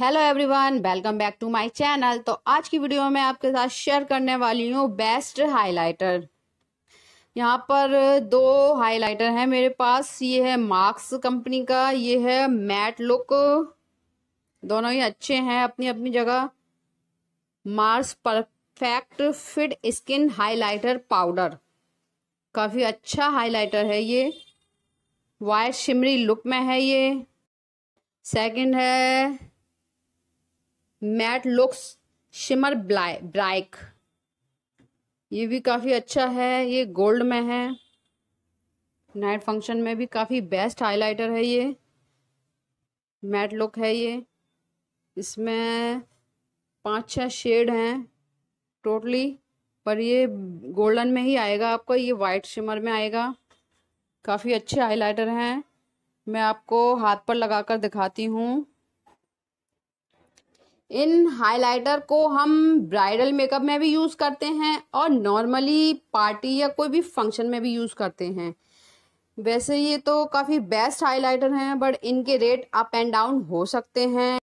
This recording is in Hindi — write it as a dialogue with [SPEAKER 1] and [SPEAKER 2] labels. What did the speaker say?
[SPEAKER 1] hello everyone welcome back to my channel तो आज की वीडियो में आपके साथ शेयर करने वाली हूँ बेस्ट हाइलाइटर यहाँ पर दो हाइलाइटर हैं मेरे पास ये है मार्क्स कंपनी का ये है मैट लुक दोनों ही अच्छे हैं अपनी अपनी जगह Mars perfect fit skin highlighter powder काफ़ी अच्छा हाइलाइटर है ये वाइट शिमरी लुक में है ये सेकंड है मैट लुक्स शिमर ब्राइक ये भी काफ़ी अच्छा है ये गोल्ड में है नाइट फंक्शन में भी काफ़ी बेस्ट हाइलाइटर है ये मैट लुक है ये इसमें पांच छह शेड हैं टोटली पर ये गोल्डन में ही आएगा आपका ये वाइट शिमर में आएगा काफ़ी अच्छे हाइलाइटर हैं मैं आपको हाथ पर लगाकर दिखाती हूँ इन हाइलाइटर को हम ब्राइडल मेकअप में भी यूज़ करते हैं और नॉर्मली पार्टी या कोई भी फंक्शन में भी यूज़ करते हैं वैसे ये तो काफ़ी बेस्ट हाइलाइटर हैं बट इनके रेट अप एंड डाउन हो सकते हैं